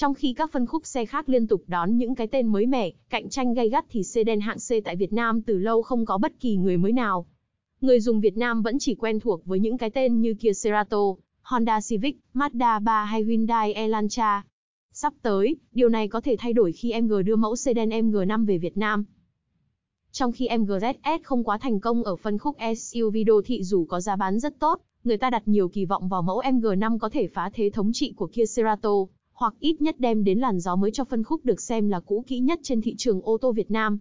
Trong khi các phân khúc xe khác liên tục đón những cái tên mới mẻ, cạnh tranh gay gắt thì sedan hạng C tại Việt Nam từ lâu không có bất kỳ người mới nào. Người dùng Việt Nam vẫn chỉ quen thuộc với những cái tên như Kia Cerato, Honda Civic, Mazda 3 hay Hyundai Elantra. Sắp tới, điều này có thể thay đổi khi MG đưa mẫu sedan MG5 về Việt Nam. Trong khi MG ZS không quá thành công ở phân khúc SUV đô thị dù có giá bán rất tốt, người ta đặt nhiều kỳ vọng vào mẫu MG5 có thể phá thế thống trị của Kia Cerato hoặc ít nhất đem đến làn gió mới cho phân khúc được xem là cũ kỹ nhất trên thị trường ô tô Việt Nam.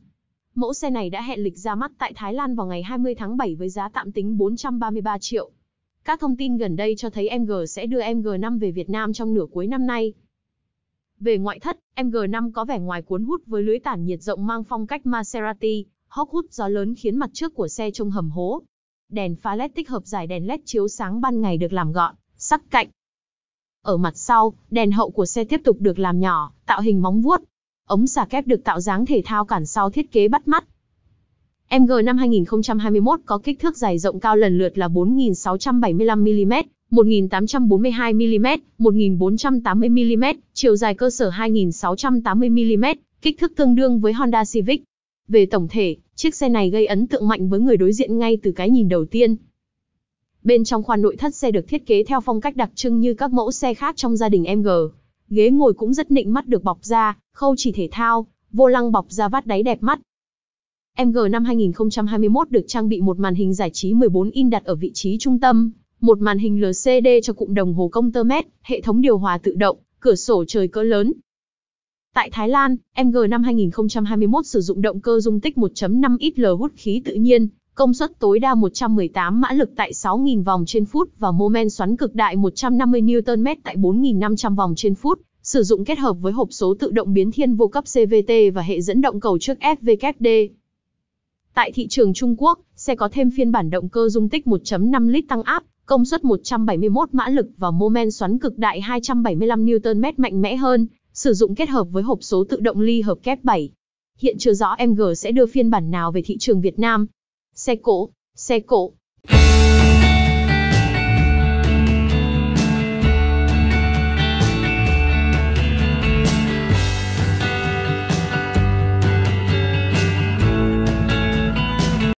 Mẫu xe này đã hẹn lịch ra mắt tại Thái Lan vào ngày 20 tháng 7 với giá tạm tính 433 triệu. Các thông tin gần đây cho thấy MG sẽ đưa MG5 về Việt Nam trong nửa cuối năm nay. Về ngoại thất, MG5 có vẻ ngoài cuốn hút với lưới tản nhiệt rộng mang phong cách Maserati, hốc hút gió lớn khiến mặt trước của xe trông hầm hố. Đèn pha LED tích hợp giải đèn LED chiếu sáng ban ngày được làm gọn, sắc cạnh, ở mặt sau, đèn hậu của xe tiếp tục được làm nhỏ, tạo hình móng vuốt. Ống xà kép được tạo dáng thể thao cản sau thiết kế bắt mắt. MG năm 2021 có kích thước dài rộng cao lần lượt là 4.675mm, 1.842mm, 1.480mm, chiều dài cơ sở 2.680mm, kích thước tương đương với Honda Civic. Về tổng thể, chiếc xe này gây ấn tượng mạnh với người đối diện ngay từ cái nhìn đầu tiên, Bên trong khoang nội thất xe được thiết kế theo phong cách đặc trưng như các mẫu xe khác trong gia đình MG. Ghế ngồi cũng rất nịnh mắt được bọc da, khâu chỉ thể thao, vô lăng bọc da vát đáy đẹp mắt. MG năm 2021 được trang bị một màn hình giải trí 14 in đặt ở vị trí trung tâm, một màn hình LCD cho cụm đồng hồ công tơ mét, hệ thống điều hòa tự động, cửa sổ trời cỡ lớn. Tại Thái Lan, MG năm 2021 sử dụng động cơ dung tích 1.5 ít l hút khí tự nhiên, công suất tối đa 118 mã lực tại 6.000 vòng trên phút và mô men xoắn cực đại 150 Nm tại 4.500 vòng trên phút, sử dụng kết hợp với hộp số tự động biến thiên vô cấp CVT và hệ dẫn động cầu trước FVKD. Tại thị trường Trung Quốc, xe có thêm phiên bản động cơ dung tích 1.5 lít tăng áp, công suất 171 mã lực và mô men xoắn cực đại 275 Nm mạnh mẽ hơn, sử dụng kết hợp với hộp số tự động ly hợp kép 7. Hiện chưa rõ MG sẽ đưa phiên bản nào về thị trường Việt Nam, Xe cộ, xe cộ.